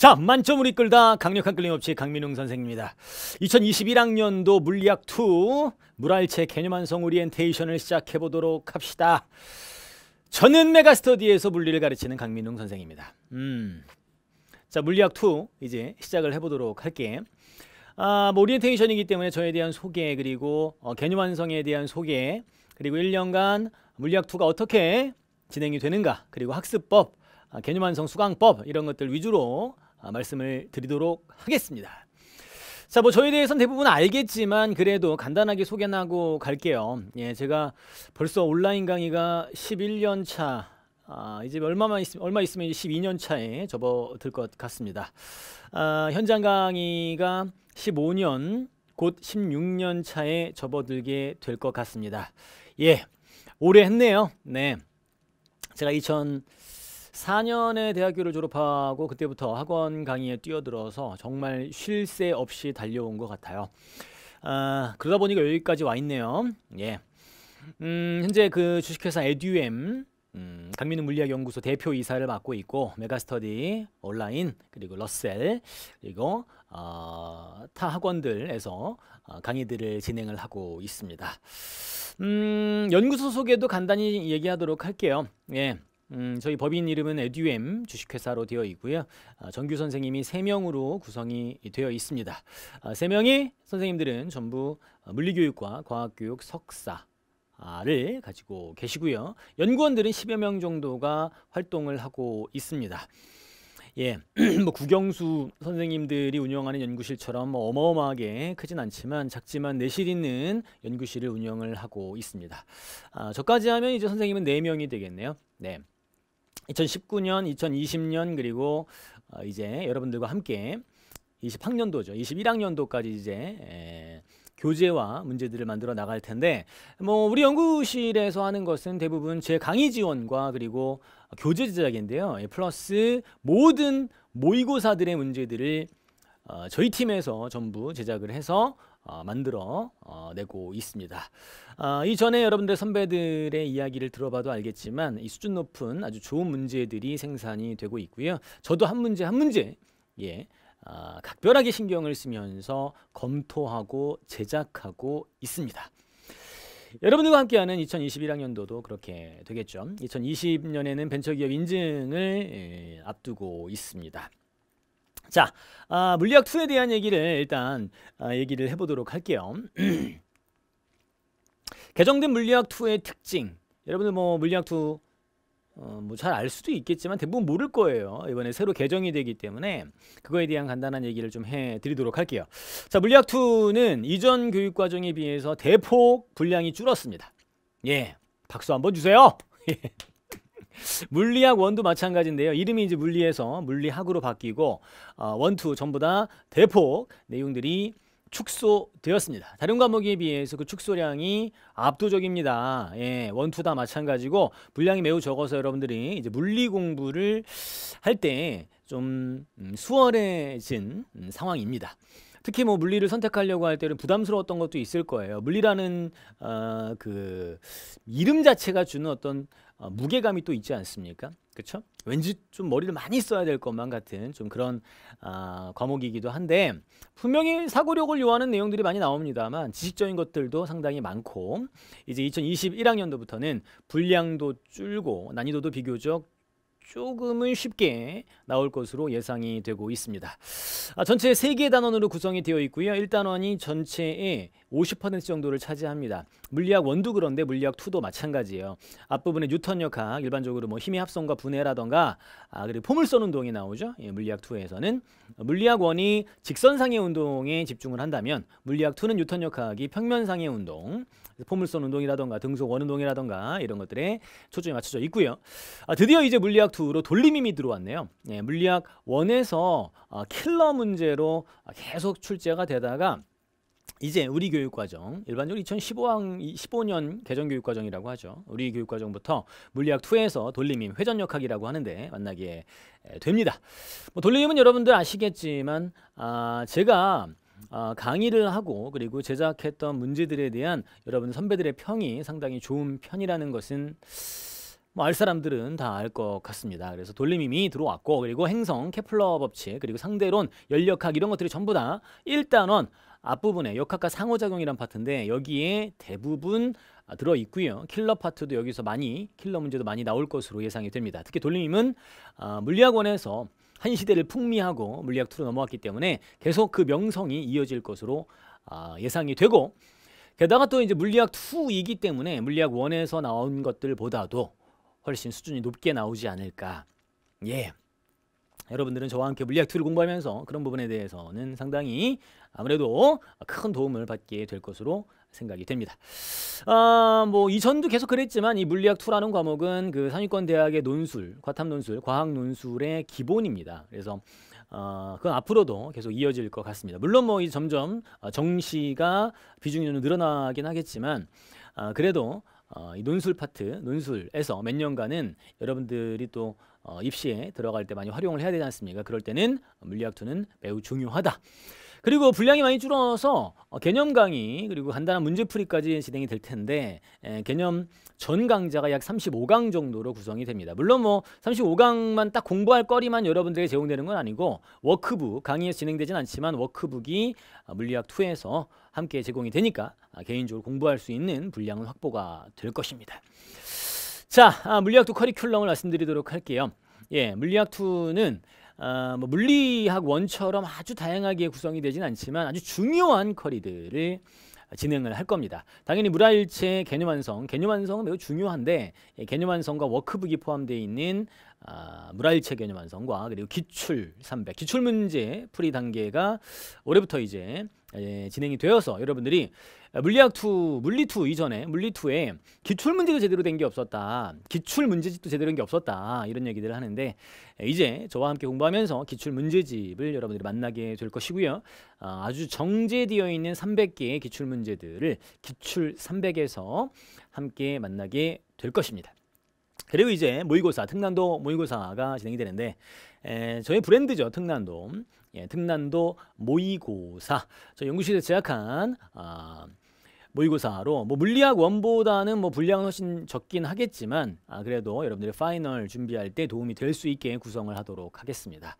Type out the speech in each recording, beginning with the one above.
자 만점을 이끌다 강력한 끌림없이 강민웅 선생입니다. 2021학년도 물리학2 물알체 개념 완성 오리엔테이션을 시작해보도록 합시다. 저는 메가스터디에서 물리를 가르치는 강민웅 선생입니다. 음. 자 물리학2 이제 시작을 해보도록 할게. 아, 뭐 오리엔테이션이기 때문에 저에 대한 소개 그리고 어, 개념 완성에 대한 소개 그리고 1년간 물리학2가 어떻게 진행이 되는가 그리고 학습법 아, 개념 완성 수강법 이런 것들 위주로 아, 말씀을 드리도록 하겠습니다. 자, 뭐 저에 대해서는 대부분 알겠지만 그래도 간단하게 소개 하고 갈게요. 예, 제가 벌써 온라인 강의가 11년 차 아, 이제 얼마만 있, 얼마 있으면 12년 차에 접어들 것 같습니다. 아, 현장 강의가 15년 곧 16년 차에 접어들게 될 것 같습니다. 예, 오래 했네요. 네, 제가 2000 4년의 대학교를 졸업하고 그때부터 학원 강의에 뛰어들어서 정말 쉴 새 없이 달려온 것 같아요. 아, 그러다 보니까 여기까지 와 있네요. 예. 음, 현재 그 주식회사 에듀엠 음, 강민우 물리학연구소 대표 이사를 맡고 있고 메가스터디 온라인 그리고 러셀 그리고 어, 타 학원들에서 어, 강의들을 진행을 하고 있습니다. 음, 연구소 소개도 간단히 얘기하도록 할게요. 예. 음, 저희 법인 이름은 에듀엠 주식회사로 되어 있고요. 아, 정규 선생님이 3명으로 구성이 되어 있습니다. 아, 3명이 선생님들은 전부 아, 물리교육과 과학교육 석사, 를 가지고 계시고요. 연구원들은 10여 명 정도가 활동을 하고 있습니다. 예, 뭐 국영수 선생님들이 운영하는 연구실처럼 뭐 어마어마하게 크진 않지만 작지만 내실 있는 연구실을 운영을 하고 있습니다. 아, 저까지 하면 이제 선생님은 4명이 되겠네요. 네. 2019년, 2020년 그리고 어, 이제 여러분들과 함께 20학년도죠. 21학년도까지 이제 교재와 문제들을 만들어 나갈 텐데 뭐 우리 연구실에서 하는 것은 대부분 제 강의 지원과 그리고 교재 제작인데요. 예, 플러스 모든 모의고사들의 문제들을 어, 저희 팀에서 전부 제작을 해서 어, 만들어 어, 내고 있습니다. 어, 이전에 여러분들 선배들의 이야기를 들어봐도 알겠지만 이 수준 높은 아주 좋은 문제들이 생산이 되고 있고요. 저도 한 문제 한 문제 예. 어, 각별하게 신경을 쓰면서 검토하고 제작하고 있습니다. 여러분들과 함께하는 2021학년도도 그렇게 되겠죠. 2020년에는 벤처기업 인증을 예, 앞두고 있습니다. 자, 아, 물리학 2에 대한 얘기를 일단 아, 얘기를 해보도록 할게요. 개정된 물리학 2의 특징. 여러분들 뭐 물리학 2 어, 뭐잘알 수도 있겠지만 대부분 모를 거예요. 이번에 새로 개정이 되기 때문에 그거에 대한 간단한 얘기를 좀 해드리도록 할게요. 자, 물리학 2는 이전 교육 과정에 비해서 대폭 분량이 줄었습니다. 예, 박수 한번 주세요. 예. 물리학 원도 마찬가지인데요. 이름이 이제 물리에서 물리학으로 바뀌고 어, 원투 전부 다 대폭 내용들이 축소되었습니다. 다른 과목에 비해서 그 축소량이 압도적입니다. 예, 원투 다 마찬가지고 분량이 매우 적어서 여러분들이 이제 물리 공부를 할 때 좀 음, 수월해진 음, 상황입니다. 특히 뭐 물리를 선택하려고 할 때는 부담스러웠던 것도 있을 거예요. 물리라는 어, 그 이름 자체가 주는 어떤 어, 무게감이 또 있지 않습니까? 그렇죠? 왠지 좀 머리를 많이 써야 될 것만 같은 좀 그런 아, 과목이기도 한데 분명히 사고력을 요하는 내용들이 많이 나옵니다만 지식적인 것들도 상당히 많고 이제 2021학년도부터는 분량도 줄고 난이도도 비교적 조금은 쉽게 나올 것으로 예상이 되고 있습니다. 아, 전체 3개 단원으로 구성이 되어 있고요. 1단원이 전체의 50% 정도를 차지합니다. 물리학 1도 그런데 물리학 2도 마찬가지예요. 앞부분에 뉴턴 역학 일반적으로 뭐 힘의 합성과 분해라던가 아 그리고 포물선 운동이 나오죠. 예, 물리학 2에서는 물리학 1이 직선상의 운동에 집중을 한다면 물리학 2는 뉴턴 역학이 평면상의 운동 포물선 운동이라던가 등속 원운동이라던가 이런 것들에 초점이 맞춰져 있고요. 아, 드디어 이제 물리학 2로 돌림임이 들어왔네요. 예, 물리학 1에서 아, 킬러 문제로 계속 출제가 되다가 이제 우리 교육과정 일반적으로 2015학 15년 개정 교육과정이라고 하죠. 우리 교육과정부터 물리학 2에서 돌림임 회전역학이라고 하는데 만나게 됩니다. 뭐 돌림임은 여러분들 아시겠지만 아 제가 아, 강의를 하고 그리고 제작했던 문제들에 대한 여러분 선배들의 평이 상당히 좋은 편이라는 것은 뭐알 사람들은 다 알 것 같습니다. 그래서 돌림임이 들어왔고 그리고 행성, 케플러 법칙, 그리고 상대론, 연력학 이런 것들이 전부 다 1단원 앞부분에 역학과 상호작용이란 파트인데 여기에 대부분 아, 들어 있고요. 킬러 파트도 여기서 많이 킬러 문제도 많이 나올 것으로 예상이 됩니다. 특히 돌림은 아, 물리학원에서 한 시대를 풍미하고 물리학 2로 넘어왔기 때문에 계속 그 명성이 이어질 것으로 아, 예상이 되고 게다가 또 이제 물리학 2이기 때문에 물리학 1에서 나온 것들보다도 훨씬 수준이 높게 나오지 않을까. 예. 여러분들은 저와 함께 물리학 2를 공부하면서 그런 부분에 대해서는 상당히 아무래도 큰 도움을 받게 될 것으로 생각이 됩니다. 아, 뭐 이전도 계속 그랬지만 이 물리학 2라는 과목은 그 상위권 대학의 논술, 과탐 논술, 과학 논술의 기본입니다. 그래서 어, 그건 앞으로도 계속 이어질 것 같습니다. 물론 뭐이 점점 아, 정시가 비중이 늘어나긴 하겠지만 아, 그래도 어, 이 논술 파트, 논술에서 몇 년간은 여러분들이 또 어, 입시에 들어갈 때 많이 활용을 해야 되지 않습니까? 그럴 때는 물리학 2는 매우 중요하다. 그리고 분량이 많이 줄어서 어, 개념 강의 그리고 간단한 문제풀이까지 진행이 될 텐데 예, 개념 전 강좌가 약 35강 정도로 구성이 됩니다. 물론 뭐 35강만 딱 공부할 거리만 여러분들에게 제공되는 건 아니고 워크북 강의에서 진행되진 않지만 워크북이 어, 물리학 2에서 함께 제공이 되니까 아, 개인적으로 공부할 수 있는 분량은 확보가 될 것입니다. 자, 아, 물리학2 커리큘럼을 말씀드리도록 할게요. 예, 물리학2는 아, 뭐 물리학 원처럼 아주 다양하게 구성이 되진 않지만 아주 중요한 커리들을 진행을 할 겁니다. 당연히 물화일체 개념 완성, 개념 완성은 매우 중요한데 예, 개념 완성과 워크북이 포함되어 있는 아, 물화일체 개념 완성과 그리고 기출 300, 기출 문제 풀이 단계가 올해부터 이제 예, 진행이 되어서 여러분들이 물리학 2, 물리 2 이전에 물리 2에 기출 문제도 제대로 된 게 없었다. 기출 문제집도 제대로 된 게 없었다. 이런 얘기들을 하는데 예, 이제 저와 함께 공부하면서 기출 문제집을 여러분들이 만나게 될 것이고요. 아, 아주 정제되어 있는 300개의 기출 문제들을 기출 300에서 함께 만나게 될 것입니다. 그리고 이제 모의고사, 특난도 모의고사가 진행이 되는데 에, 예, 저희 브랜드죠, 특난도. 예, 등난도 모의고사. 저 연구실에서 제작한 아, 모의고사로 뭐 물리학 원보다는 뭐 분량은 훨씬 적긴 하겠지만 아, 그래도 여러분들이 파이널 준비할 때 도움이 될 수 있게 구성을 하도록 하겠습니다.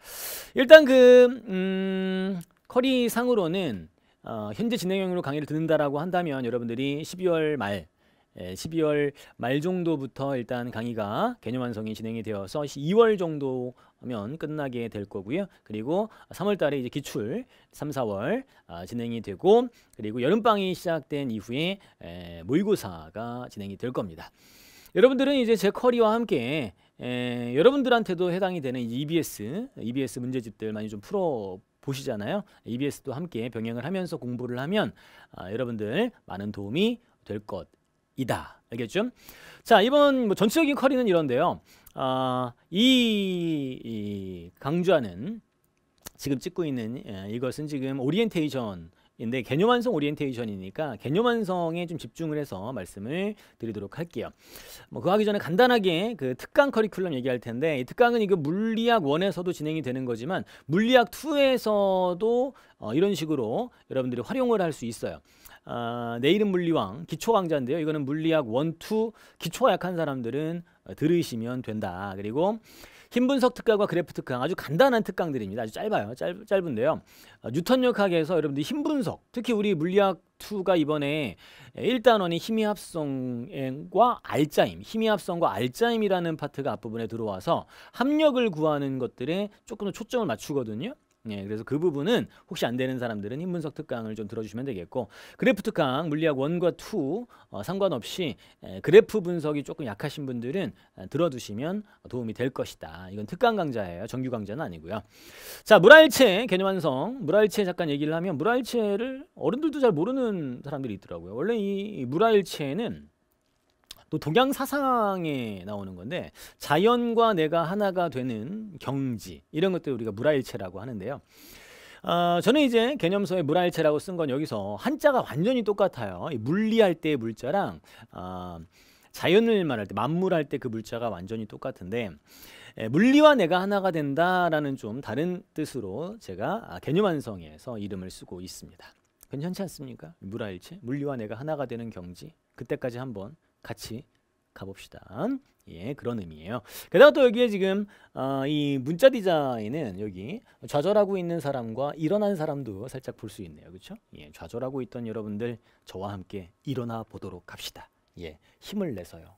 일단 그 음, 커리 상으로는 어, 현재 진행형으로 강의를 듣는다라고 한다면 여러분들이 12월 말 12월 예, 말 정도부터 일단 강의가 개념 완성이 진행이 되어서 2월 정도 면 끝나게 될 거고요. 그리고 3월 달에 이제 기출 3, 4월 아, 진행이 되고 그리고 여름방이 시작된 이후에 에, 예, 모의고사가 진행이 될 겁니다. 여러분들은 이제 제 커리와 함께 에, 예, 여러분들한테도 해당이 되는 EBS, EBS 문제집들 많이 좀 풀어 보시잖아요. EBS도 함께 병행을 하면서 공부를 하면 아, 여러분들 많은 도움이 될것 이다. 알겠죠? 자, 이번 뭐 전체적인 커리는 이런데요. 아, 이, 이 강좌는 지금 찍고 있는 예, 이것은 지금 오리엔테이션 인데 개념 완성 오리엔테이션이니까 개념 완성에 좀 집중을 해서 말씀을 드리도록 할게요. 뭐 그 하기 전에 간단하게 그 특강 커리큘럼 얘기할 텐데 이 특강은 이거 물리학 1에서도 진행이 되는 거지만 물리학 2에서도 어 이런 식으로 여러분들이 활용을 할 수 있어요. 어, 아, 내일은 물리왕 기초 강좌인데요. 이거는 물리학 원투 기초가 약한 사람들은 들으시면 된다. 그리고 힘 분석 특강과 그래프 특강 아주 간단한 특강들입니다. 아주 짧아요. 짧, 짧은데요. 어, 뉴턴역학에서 여러분들 힘 분석 특히 우리 물리학 2가 이번에 1단원이 힘의 합성과 알짜임, 힘의 합성과 알짜임이라는 파트가 앞부분에 들어와서 합력을 구하는 것들에 조금 더 초점을 맞추거든요. 예, 그래서 그 부분은 혹시 안 되는 사람들은 흰분석 특강을 좀 들어주시면 되겠고 그래프 특강 물리학 1과2 어, 상관없이 에, 예, 그래프 분석이 조금 약하신 분들은 에, 예, 들어두시면 도움이 될 것이다. 이건 특강 강좌예요. 정규 강좌는 아니고요. 자, 물알체 개념 완성. 물알체 잠깐 얘기를 하면 물알체를 어른들도 잘 모르는 사람들이 있더라고요. 원래 이 물알체는 또 동양 사상에 나오는 건데 자연과 내가 하나가 되는 경지 이런 것들 우리가 무라일체라고 하는데요. 어, 저는 이제 개념서에 무라일체라고 쓴 건 여기서 한자가 완전히 똑같아요. 물리할 때의 물자랑 어, 자연을 말할 때 만물할 때 그 물자가 완전히 똑같은데 에, 물리와 내가 하나가 된다라는 좀 다른 뜻으로 제가 아, 개념완성에서 이름을 쓰고 있습니다. 괜찮지 않습니까? 무라일체, 물리와 내가 하나가 되는 경지 그때까지 한번 같이 가봅시다. 예, 그런 의미예요. 게다가 또 여기에 지금 어, 이 문자 디자인은 여기 좌절하고 있는 사람과 일어난 사람도 살짝 볼 수 있네요. 그렇죠? 예, 좌절하고 있던 여러분들 저와 함께 일어나 보도록 합시다. 예, 힘을 내서요.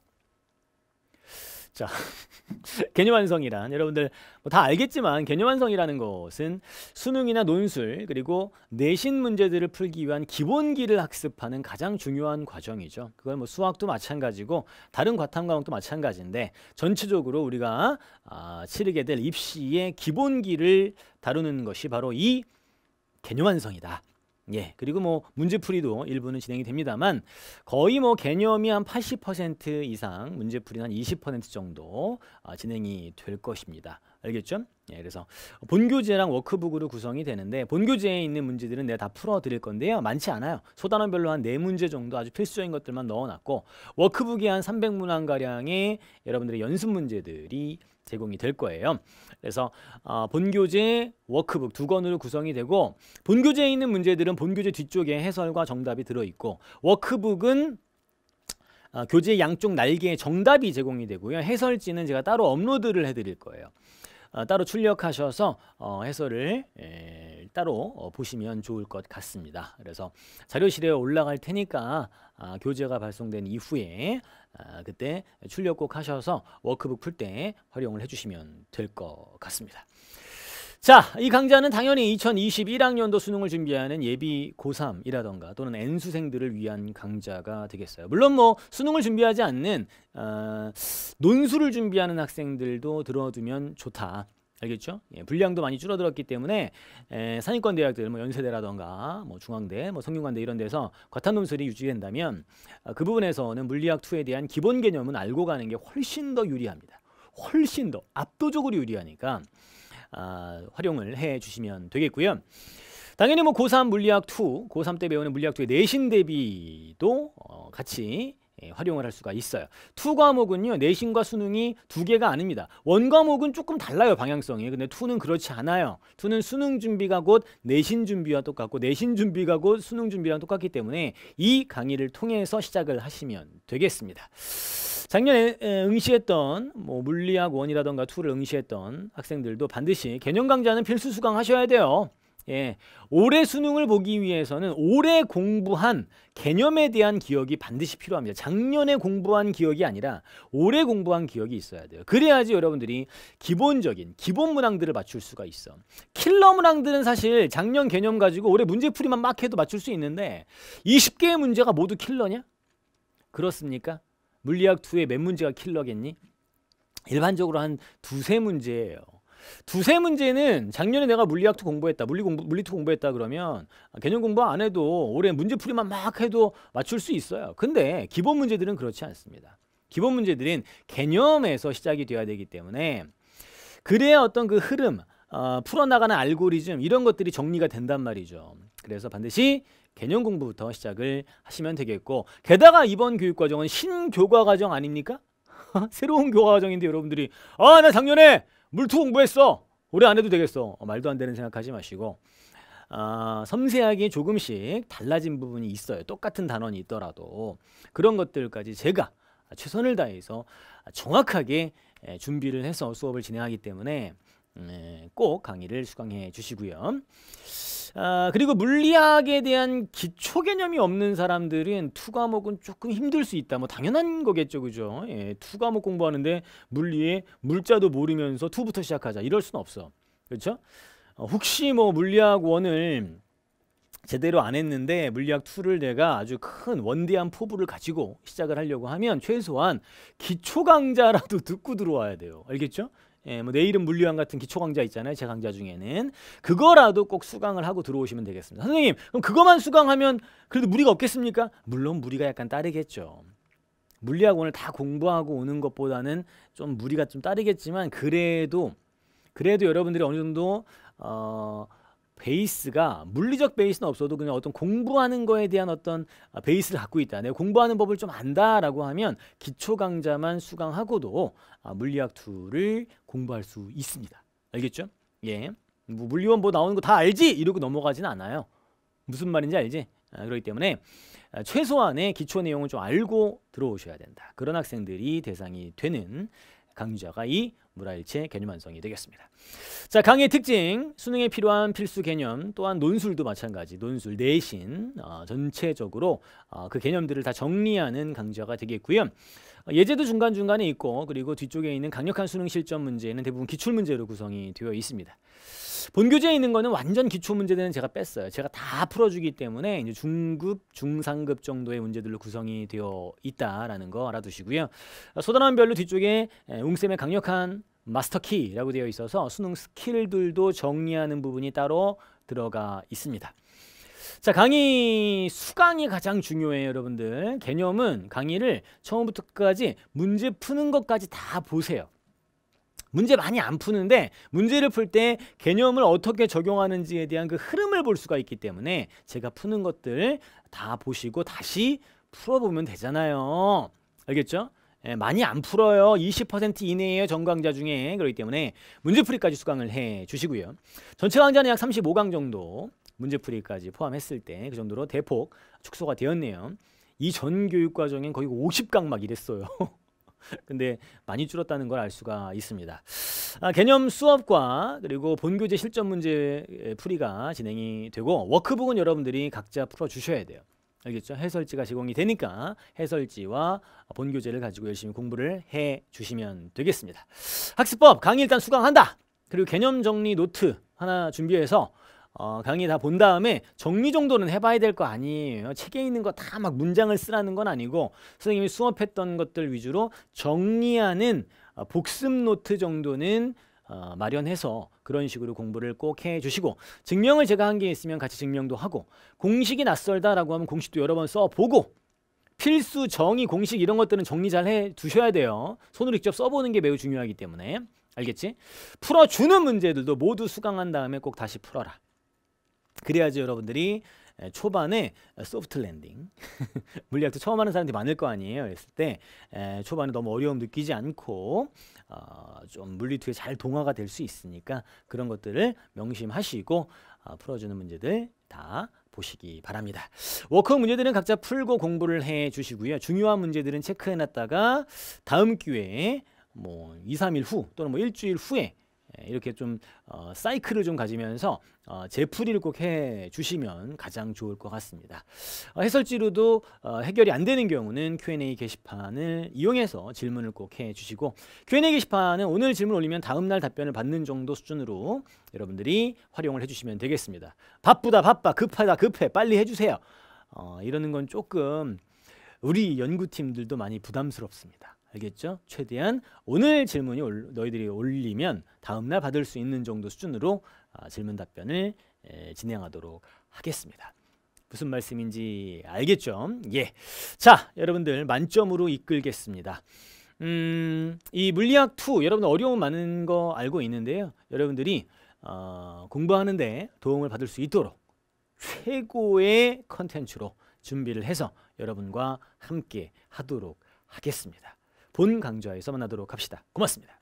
자, 개념 완성이란 여러분들 뭐다 알겠지만 개념 완성이라는 것은 수능이나 논술 그리고 내신 문제들을 풀기 위한 기본기를 학습하는 가장 중요한 과정이죠. 그건 뭐 수학도 마찬가지고 다른 과탐 과목도 마찬가지인데 전체적으로 우리가 아, 치르게 될 입시의 기본기를 다루는 것이 바로 이 개념 완성이다. 예. 그리고 뭐 문제풀이도 일부는 진행이 됩니다만 거의 뭐 개념이 한 80% 이상 문제풀이는 한20% 정도 아, 진행이 될 것입니다. 알겠죠? 예, 그래서 본교재랑 워크북으로 구성이 되는데 본교재에 있는 문제들은 내가 다 풀어드릴 건데요. 많지 않아요. 소단원별로 한4문제 정도 아주 필수적인 것들만 넣어놨고 워크북이 한 300문항가량의 여러분들의 연습 문제들이 제공이 될 거예요. 그래서 어, 본교재 워크북 두 권으로 구성이 되고 본교재에 있는 문제들은 본교재 뒤쪽에 해설과 정답이 들어있고 워크북은 어, 교재 양쪽 날개에 정답이 제공이 되고요. 해설지는 제가 따로 업로드를 해드릴 거예요. 어, 따로 출력하셔서 어, 해설을 에, 예, 따로 어, 보시면 좋을 것 같습니다. 그래서 자료실에 올라갈 테니까 아, 교재가 발송된 이후에 아, 그때 출력 꼭 하셔서 워크북 풀 때 활용을 해주시면 될 것 같습니다. 자, 이 강좌는 당연히 2021학년도 수능을 준비하는 예비 고3이라던가 또는 N수생들을 위한 강좌가 되겠어요. 물론 뭐 수능을 준비하지 않는 어, 논술을 준비하는 학생들도 들어두면 좋다. 알겠죠? 예, 분량도 많이 줄어들었기 때문에 에, 상위권 대학들, 뭐 연세대라던가 뭐 중앙대, 뭐 성균관대 이런 데서 과탄논술이 유지된다면 아, 그 부분에서는 물리학 2에 대한 기본 개념은 알고 가는 게 훨씬 더 유리합니다. 훨씬 더 압도적으로 유리하니까 아, 활용을 해 주시면 되겠고요. 당연히 뭐 고3 물리학 2, 고3 때 배우는 물리학 2의 내신 대비도 어, 같이 예, 활용을 할 수가 있어요. 투 과목은요 내신과 수능이 두 개가 아닙니다. 원 과목은 조금 달라요 방향성이. 근데 투는 그렇지 않아요. 투는 수능 준비가 곧 내신 준비와 똑같고 내신 준비가 곧 수능 준비랑 똑같기 때문에 이 강의를 통해서 시작을 하시면 되겠습니다. 작년에 응시했던 뭐 물리학 원이라던가 투를 응시했던 학생들도 반드시 개념 강좌는 필수 수강하셔야 돼요. 예, 올해 수능을 보기 위해서는 올해 공부한 개념에 대한 기억이 반드시 필요합니다. 작년에 공부한 기억이 아니라 올해 공부한 기억이 있어야 돼요. 그래야지 여러분들이 기본적인 기본 문항들을 맞출 수가 있어. 킬러 문항들은 사실 작년 개념 가지고 올해 문제풀이만 막 해도 맞출 수 있는데 20개의 문제가 모두 킬러냐? 그렇습니까? 물리학 2의 몇 문제가 킬러겠니? 일반적으로 한 두세 문제예요. 두세 문제는 작년에 내가 물리학도 공부했다, 물리 공부, 물리투 공부했다 그러면 개념 공부 안 해도 올해 문제풀이만 막 해도 맞출 수 있어요. 근데 기본 문제들은 그렇지 않습니다. 기본 문제들은 개념에서 시작이 되어야 되기 때문에 그래야 어떤 그 흐름, 어, 풀어나가는 알고리즘 이런 것들이 정리가 된단 말이죠. 그래서 반드시 개념 공부부터 시작을 하시면 되겠고 게다가 이번 교육과정은 신교과과정 아닙니까? 새로운 교과과정인데 여러분들이 아 나 작년에 물투 공부했어. 우리 안 해도 되겠어. 어, 말도 안 되는 생각하지 마시고 아, 섬세하게 조금씩 달라진 부분이 있어요. 똑같은 단원이 있더라도 그런 것들까지 제가 최선을 다해서 정확하게 준비를 해서 수업을 진행하기 때문에 네, 꼭 강의를 수강해 주시고요. 아, 그리고 물리학에 대한 기초 개념이 없는 사람들은 투 과목은 조금 힘들 수 있다. 뭐 당연한 거겠죠, 그죠? 예, 투 과목 공부하는데 물리의 물자도 모르면서 투부터 시작하자 이럴 수 없어, 그렇죠? 어, 혹시 뭐 물리학 원을 제대로 안 했는데 물리학 2를 내가 아주 큰 원대한 포부를 가지고 시작을 하려고 하면 최소한 기초 강좌라도 듣고 들어와야 돼요. 알겠죠? 예, 뭐 내일은 물리학 같은 기초 강좌 있잖아요. 제 강좌 중에는 그거라도 꼭 수강을 하고 들어오시면 되겠습니다. 선생님, 그럼 그것만 수강하면 그래도 무리가 없겠습니까? 물론 무리가 약간 따르겠죠. 물리학 오늘 다 공부하고 오는 것보다는 좀 무리가 좀 따르겠지만 그래도 그래도 여러분들이 어느 정도 어 베이스가 물리적 베이스는 없어도 그냥 어떤 공부하는 거에 대한 어떤 아, 베이스를 갖고 있다. 내가 공부하는 법을 좀 안다라고 하면 기초 강좌만 수강하고도 아, 물리학 2를 공부할 수 있습니다. 알겠죠? 예. 뭐 물리원 뭐 나오는 거 다 알지? 이러고 넘어가진 않아요. 무슨 말인지 알지? 아, 그렇기 때문에 아, 최소한의 기초 내용을 좀 알고 들어오셔야 된다. 그런 학생들이 대상이 되는 강좌가 이 물화일체 개념 완성이 되겠습니다. 자, 강의 특징, 수능에 필요한 필수 개념, 또한 논술도 마찬가지, 논술, 내신, 어, 전체적으로 어, 그 개념들을 다 정리하는 강좌가 되겠고요. 예제도 중간중간에 있고, 그리고 뒤쪽에 있는 강력한 수능 실전 문제는 대부분 기출문제로 구성이 되어 있습니다. 본교재에 있는 거는 완전 기초 문제들은 제가 뺐어요. 제가 다 풀어주기 때문에 이제 중급, 중상급 정도의 문제들로 구성이 되어 있다라는 거 알아두시고요. 소단원별로 뒤쪽에 웅쌤의 강력한 마스터키라고 되어 있어서 수능 스킬들도 정리하는 부분이 따로 들어가 있습니다. 자 강의 수강이 가장 중요해요 여러분들 개념은 강의를 처음부터까지 문제 푸는 것까지 다 보세요 문제 많이 안 푸는데 문제를 풀 때 개념을 어떻게 적용하는지에 대한 그 흐름을 볼 수가 있기 때문에 제가 푸는 것들 다 보시고 다시 풀어보면 되잖아요. 알겠죠? 예, 많이 안 풀어요. 20% 이내에요. 전강자 중에. 그렇기 때문에 문제풀이까지 수강을 해 주시고요. 전체 강좌는 약 35강 정도 문제풀이까지 포함했을 때 그 정도로 대폭 축소가 되었네요. 이 전 교육 과정엔 거의 50강 막 이랬어요. 근데 많이 줄었다는 걸 알 수가 있습니다. 아, 개념 수업과 그리고 본교재 실전 문제 풀이가 진행이 되고 워크북은 여러분들이 각자 풀어 주셔야 돼요. 알겠죠? 해설지가 제공이 되니까 해설지와 본교재를 가지고 열심히 공부를 해 주시면 되겠습니다. 학습법 강의 일단 수강한다. 그리고 개념 정리 노트 하나 준비해서 어, 강의 다 본 다음에 정리 정도는 해봐야 될 거 아니에요. 책에 있는 거 다 막 문장을 쓰라는 건 아니고 선생님이 수업했던 것들 위주로 정리하는 어, 복습 노트 정도는 어, 마련해서 그런 식으로 공부를 꼭 해주시고 증명을 제가 한 게 있으면 같이 증명도 하고 공식이 낯설다라고 하면 공식도 여러 번 써보고 필수, 정의, 공식 이런 것들은 정리 잘 해두셔야 돼요. 손으로 직접 써보는 게 매우 중요하기 때문에 알겠지? 풀어주는 문제들도 모두 수강한 다음에 꼭 다시 풀어라. 그래야지 여러분들이 초반에 소프트 랜딩 물리학도 처음 하는 사람들이 많을 거 아니에요 했을 때 초반에 너무 어려움 느끼지 않고 어, 좀 물리투에 잘 동화가 될 수 있으니까 그런 것들을 명심하시고 어, 풀어주는 문제들 다 보시기 바랍니다 워크 문제들은 각자 풀고 공부를 해 주시고요 중요한 문제들은 체크해 놨다가 다음 기회에 뭐 2, 3일 후 또는 뭐 일주일 후에 예, 이렇게 좀 어, 사이클을 좀 가지면서 어, 재풀이를 꼭 해주시면 가장 좋을 것 같습니다. 어, 해설지로도 어, 해결이 안 되는 경우는 Q&A 게시판을 이용해서 질문을 꼭 해주시고 Q&A 게시판은 오늘 질문 올리면 다음날 답변을 받는 정도 수준으로 여러분들이 활용을 해주시면 되겠습니다. 바쁘다 바빠 급하다 급해 빨리 해주세요. 어, 이러는 건 조금 우리 연구팀들도 많이 부담스럽습니다. 알겠죠? 최대한 오늘 질문이 올, 너희들이 올리면 다음날 받을 수 있는 정도 수준으로 아, 질문 답변을 에, 진행하도록 하겠습니다. 무슨 말씀인지 알겠죠? 예. 자, 여러분들 만점으로 이끌겠습니다. 음, 이 물리학 2 여러분 어려움 많은 거 알고 있는데요. 여러분들이 어, 공부하는데 도움을 받을 수 있도록 최고의 컨텐츠로 준비를 해서 여러분과 함께 하도록 하겠습니다. 본 강좌에서 만나도록 합시다. 고맙습니다.